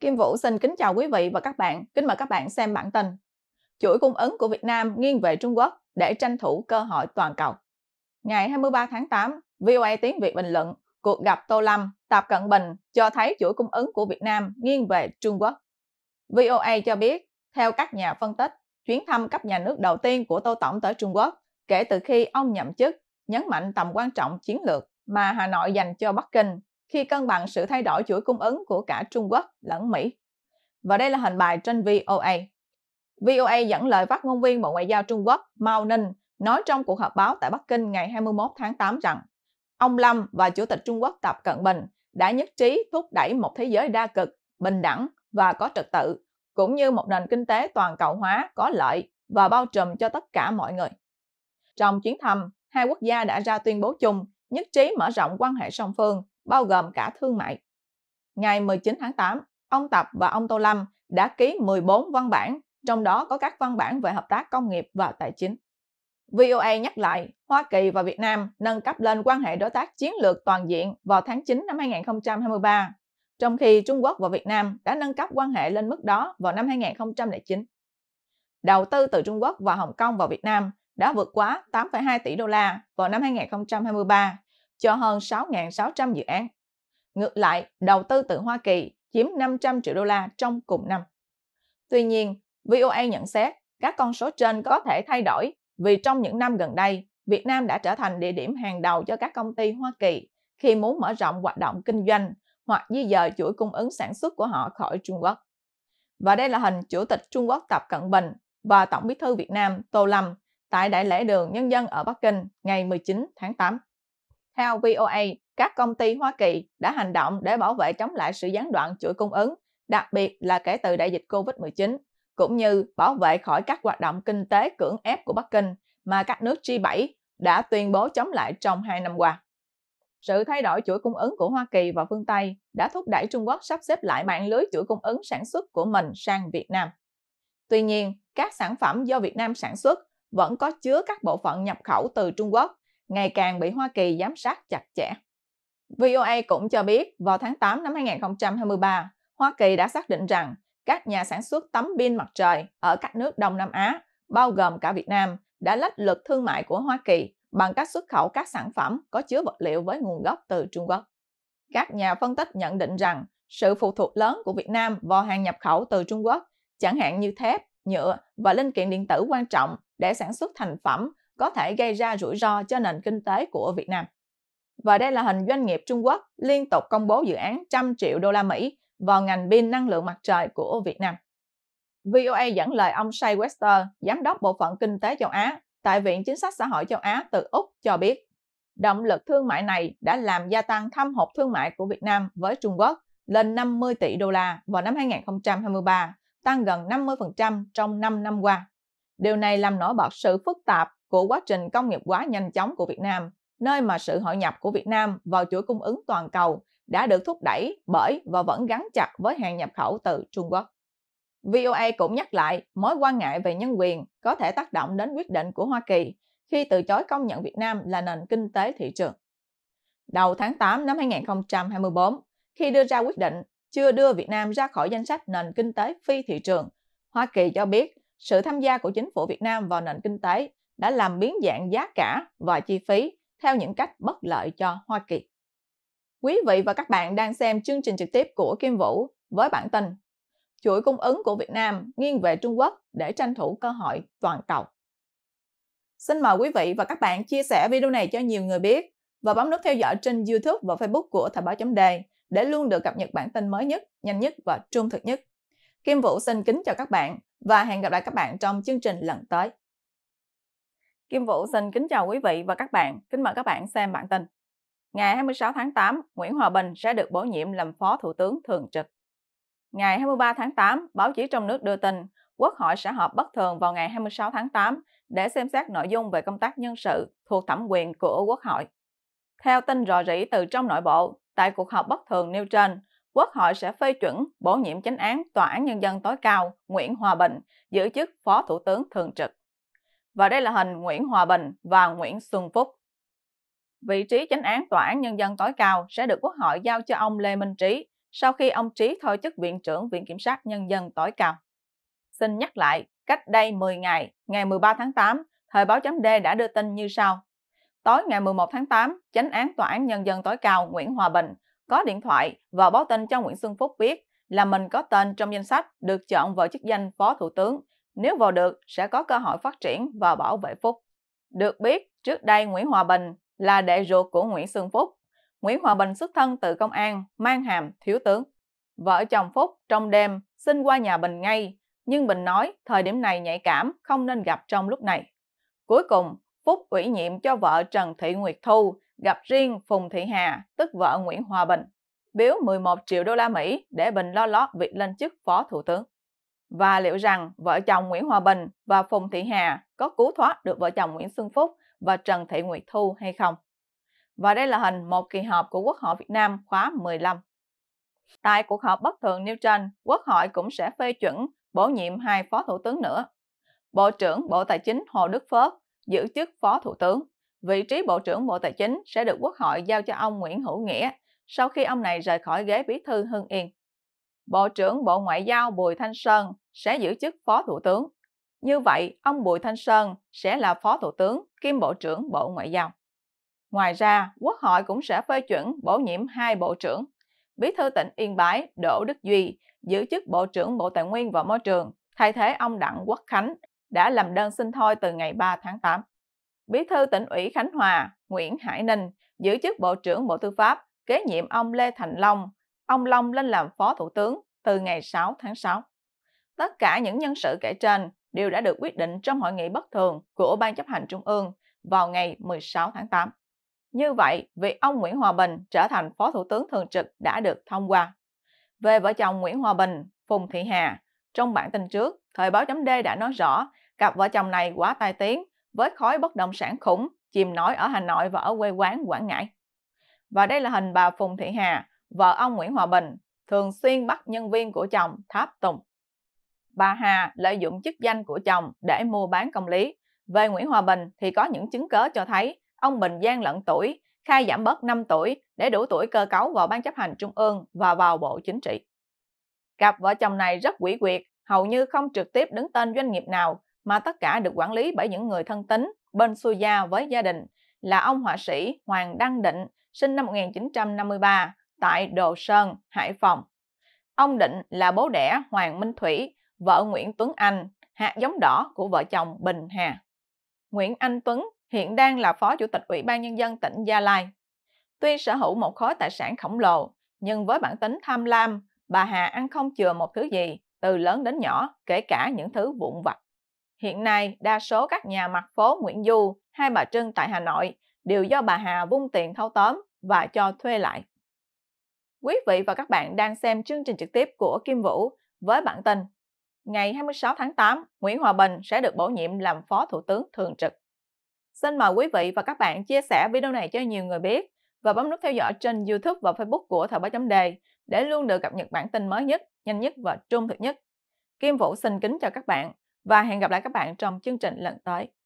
Kim Vũ xin kính chào quý vị và các bạn. Kính mời các bạn xem bản tin. Chuỗi cung ứng của Việt Nam nghiêng về Trung Quốc để tranh thủ cơ hội toàn cầu. Ngày 23 tháng 8, VOA tiếng Việt bình luận cuộc gặp Tô Lâm, Tập Cận Bình cho thấy chuỗi cung ứng của Việt Nam nghiêng về Trung Quốc. VOA cho biết, theo các nhà phân tích, chuyến thăm cấp nhà nước đầu tiên của Tô Tổng tới Trung Quốc kể từ khi ông nhậm chức nhấn mạnh tầm quan trọng chiến lược mà Hà Nội dành cho Bắc Kinh khi cân bằng sự thay đổi chuỗi cung ứng của cả Trung Quốc lẫn Mỹ. Và đây là hình bài trên VOA. VOA dẫn lời phát ngôn viên Bộ Ngoại giao Trung Quốc Mao Ninh nói trong cuộc họp báo tại Bắc Kinh ngày 21 tháng 8 rằng ông Lâm và Chủ tịch Trung Quốc Tập Cận Bình đã nhất trí thúc đẩy một thế giới đa cực, bình đẳng và có trật tự, cũng như một nền kinh tế toàn cầu hóa có lợi và bao trùm cho tất cả mọi người. Trong chuyến thăm, hai quốc gia đã ra tuyên bố chung nhất trí mở rộng quan hệ song phương bao gồm cả thương mại. Ngày 19 tháng 8, ông Tập và ông Tô Lâm đã ký 14 văn bản, trong đó có các văn bản về hợp tác công nghiệp và tài chính. VOA nhắc lại, Hoa Kỳ và Việt Nam nâng cấp lên quan hệ đối tác chiến lược toàn diện vào tháng 9 năm 2023, trong khi Trung Quốc và Việt Nam đã nâng cấp quan hệ lên mức đó vào năm 2009. Đầu tư từ Trung Quốc và Hồng Kông vào Việt Nam đã vượt quá 8,2 tỷ đô la vào năm 2023, cho hơn 6.600 dự án. Ngược lại, đầu tư từ Hoa Kỳ chiếm 500 triệu đô la trong cùng năm. Tuy nhiên, VOA nhận xét các con số trên có thể thay đổi vì trong những năm gần đây, Việt Nam đã trở thành địa điểm hàng đầu cho các công ty Hoa Kỳ khi muốn mở rộng hoạt động kinh doanh hoặc di dời chuỗi cung ứng sản xuất của họ khỏi Trung Quốc. Và đây là hình Chủ tịch Trung Quốc Tập Cận Bình và Tổng bí thư Việt Nam Tô Lâm tại Đại lễ đường Nhân dân ở Bắc Kinh ngày 19 tháng 8. Theo VOA, các công ty Hoa Kỳ đã hành động để bảo vệ chống lại sự gián đoạn chuỗi cung ứng, đặc biệt là kể từ đại dịch COVID-19, cũng như bảo vệ khỏi các hoạt động kinh tế cưỡng ép của Bắc Kinh mà các nước G7 đã tuyên bố chống lại trong hai năm qua. Sự thay đổi chuỗi cung ứng của Hoa Kỳ và phương Tây đã thúc đẩy Trung Quốc sắp xếp lại mạng lưới chuỗi cung ứng sản xuất của mình sang Việt Nam. Tuy nhiên, các sản phẩm do Việt Nam sản xuất vẫn có chứa các bộ phận nhập khẩu từ Trung Quốc ngày càng bị Hoa Kỳ giám sát chặt chẽ. VOA cũng cho biết vào tháng 8 năm 2023, Hoa Kỳ đã xác định rằng các nhà sản xuất tấm pin mặt trời ở các nước Đông Nam Á, bao gồm cả Việt Nam, đã lách luật thương mại của Hoa Kỳ bằng cách xuất khẩu các sản phẩm có chứa vật liệu với nguồn gốc từ Trung Quốc. Các nhà phân tích nhận định rằng sự phụ thuộc lớn của Việt Nam vào hàng nhập khẩu từ Trung Quốc, chẳng hạn như thép, nhựa và linh kiện điện tử quan trọng để sản xuất thành phẩm có thể gây ra rủi ro cho nền kinh tế của Việt Nam. Và đây là hình doanh nghiệp Trung Quốc liên tục công bố dự án trăm triệu đô la Mỹ vào ngành pin năng lượng mặt trời của Việt Nam. VOA dẫn lời ông Shay Wester, giám đốc bộ phận kinh tế châu Á tại Viện Chính sách Xã hội châu Á từ Úc cho biết, động lực thương mại này đã làm gia tăng thâm hụt thương mại của Việt Nam với Trung Quốc lên 50 tỷ đô la vào năm 2023, tăng gần 50% trong 5 năm qua. Điều này làm nổi bật sự phức tạp của quá trình công nghiệp hóa nhanh chóng của Việt Nam, nơi mà sự hội nhập của Việt Nam vào chuỗi cung ứng toàn cầu đã được thúc đẩy bởi và vẫn gắn chặt với hàng nhập khẩu từ Trung Quốc. VOA cũng nhắc lại mối quan ngại về nhân quyền có thể tác động đến quyết định của Hoa Kỳ khi từ chối công nhận Việt Nam là nền kinh tế thị trường. Đầu tháng 8 năm 2024, khi đưa ra quyết định chưa đưa Việt Nam ra khỏi danh sách nền kinh tế phi thị trường, Hoa Kỳ cho biết sự tham gia của chính phủ Việt Nam vào nền kinh tế đã làm biến dạng giá cả và chi phí theo những cách bất lợi cho Hoa Kỳ. Quý vị và các bạn đang xem chương trình trực tiếp của Kim Vũ với bản tin Chuỗi cung ứng của Việt Nam nghiêng về Trung Quốc để tranh thủ cơ hội toàn cầu. Xin mời quý vị và các bạn chia sẻ video này cho nhiều người biết và bấm nút theo dõi trên YouTube và Facebook của Thời báo chấm đề để luôn được cập nhật bản tin mới nhất, nhanh nhất và trung thực nhất. Kim Vũ xin kính chào các bạn và hẹn gặp lại các bạn trong chương trình lần tới. Kim Vũ xin kính chào quý vị và các bạn. Kính mời các bạn xem bản tin. Ngày 26 tháng 8, Nguyễn Hòa Bình sẽ được bổ nhiệm làm Phó Thủ tướng Thường trực. Ngày 23 tháng 8, báo chí trong nước đưa tin Quốc hội sẽ họp bất thường vào ngày 26 tháng 8 để xem xét nội dung về công tác nhân sự thuộc thẩm quyền của Quốc hội. Theo tin rò rỉ từ trong nội bộ, tại cuộc họp bất thường nêu trên, Quốc hội sẽ phê chuẩn bổ nhiệm chánh án Tòa án Nhân dân tối cao Nguyễn Hòa Bình giữ chức Phó Thủ tướng Thường trực và đây là hình Nguyễn Hòa Bình và Nguyễn Xuân Phúc. Vị trí chánh án Tòa án Nhân dân tối cao sẽ được Quốc hội giao cho ông Lê Minh Trí sau khi ông Trí thôi chức Viện trưởng Viện Kiểm sát Nhân dân tối cao. Xin nhắc lại, cách đây 10 ngày, ngày 13 tháng 8, Thời báo chấm D đã đưa tin như sau. Tối ngày 11 tháng 8, chánh án Tòa án Nhân dân tối cao Nguyễn Hòa Bình có điện thoại và báo tin cho Nguyễn Xuân Phúc biết là mình có tên trong danh sách được chọn vào chức danh Phó Thủ tướng nếu vào được sẽ có cơ hội phát triển và bảo vệ Phúc. Được biết, trước đây Nguyễn Hòa Bình là đệ ruột của Nguyễn Xuân Phúc. Nguyễn Hòa Bình xuất thân từ công an, mang hàm thiếu tướng. Vợ chồng Phúc trong đêm xin qua nhà Bình ngay, nhưng Bình nói thời điểm này nhạy cảm, không nên gặp trong lúc này. Cuối cùng, Phúc ủy nhiệm cho vợ Trần Thị Nguyệt Thu gặp riêng Phùng Thị Hà, tức vợ Nguyễn Hòa Bình, biếu 11 triệu đô la Mỹ để Bình lo lót việc lên chức phó thủ tướng và liệu rằng vợ chồng Nguyễn Hòa Bình và Phùng Thị Hà có cứu thoát được vợ chồng Nguyễn Xuân Phúc và Trần Thị Nguyệt Thu hay không. Và đây là hình một kỳ họp của Quốc hội Việt Nam khóa 15. Tại cuộc họp bất thường nêu trên, Quốc hội cũng sẽ phê chuẩn bổ nhiệm hai phó thủ tướng nữa. Bộ trưởng Bộ Tài chính Hồ Đức Phước giữ chức phó thủ tướng. Vị trí Bộ trưởng Bộ Tài chính sẽ được Quốc hội giao cho ông Nguyễn Hữu Nghĩa sau khi ông này rời khỏi ghế bí thư Hưng Yên. Bộ trưởng Bộ Ngoại giao Bùi Thanh Sơn sẽ giữ chức Phó Thủ tướng. Như vậy, ông Bùi Thanh Sơn sẽ là Phó Thủ tướng kiêm Bộ trưởng Bộ Ngoại giao. Ngoài ra, Quốc hội cũng sẽ phê chuẩn bổ nhiệm hai Bộ trưởng. Bí thư tỉnh Yên Bái Đỗ Đức Duy giữ chức Bộ trưởng Bộ Tài nguyên và Môi trường, thay thế ông Đặng Quốc Khánh đã làm đơn xin thôi từ ngày 3 tháng 8. Bí thư tỉnh ủy Khánh Hòa Nguyễn Hải Ninh giữ chức Bộ trưởng Bộ Tư pháp kế nhiệm ông Lê Thành Long ông Long lên làm phó thủ tướng từ ngày 6 tháng 6. Tất cả những nhân sự kể trên đều đã được quyết định trong hội nghị bất thường của Ban chấp hành Trung ương vào ngày 16 tháng 8. Như vậy, việc ông Nguyễn Hòa Bình trở thành Phó Thủ tướng Thường trực đã được thông qua. Về vợ chồng Nguyễn Hòa Bình, Phùng Thị Hà, trong bản tin trước, Thời báo chấm D đã nói rõ cặp vợ chồng này quá tai tiếng với khói bất động sản khủng, chìm nổi ở Hà Nội và ở quê quán Quảng Ngãi. Và đây là hình bà Phùng Thị Hà, vợ ông Nguyễn Hòa Bình thường xuyên bắt nhân viên của chồng tháp tùng. Bà Hà lợi dụng chức danh của chồng để mua bán công lý. Về Nguyễn Hòa Bình thì có những chứng cớ cho thấy ông Bình gian lận tuổi, khai giảm bớt 5 tuổi để đủ tuổi cơ cấu vào ban chấp hành trung ương và vào bộ chính trị. Cặp vợ chồng này rất quỷ quyệt, hầu như không trực tiếp đứng tên doanh nghiệp nào mà tất cả được quản lý bởi những người thân tín bên xuôi gia với gia đình là ông họa sĩ Hoàng Đăng Định sinh năm 1953 tại Đồ Sơn, Hải Phòng. Ông Định là bố đẻ Hoàng Minh Thủy, vợ Nguyễn Tuấn Anh, hạt giống đỏ của vợ chồng Bình Hà. Nguyễn Anh Tuấn hiện đang là Phó Chủ tịch Ủy ban Nhân dân tỉnh Gia Lai. Tuy sở hữu một khối tài sản khổng lồ, nhưng với bản tính tham lam, bà Hà ăn không chừa một thứ gì, từ lớn đến nhỏ, kể cả những thứ vụn vặt. Hiện nay, đa số các nhà mặt phố Nguyễn Du, Hai Bà Trưng tại Hà Nội đều do bà Hà vung tiền thâu tóm và cho thuê lại. Quý vị và các bạn đang xem chương trình trực tiếp của Kim Vũ với bản tin Ngày 26 tháng 8, Nguyễn Hòa Bình sẽ được bổ nhiệm làm Phó Thủ tướng Thường trực. Xin mời quý vị và các bạn chia sẻ video này cho nhiều người biết và bấm nút theo dõi trên YouTube và Facebook của Thời báo chấm đề để luôn được cập nhật bản tin mới nhất, nhanh nhất và trung thực nhất. Kim Vũ xin kính chào các bạn và hẹn gặp lại các bạn trong chương trình lần tới.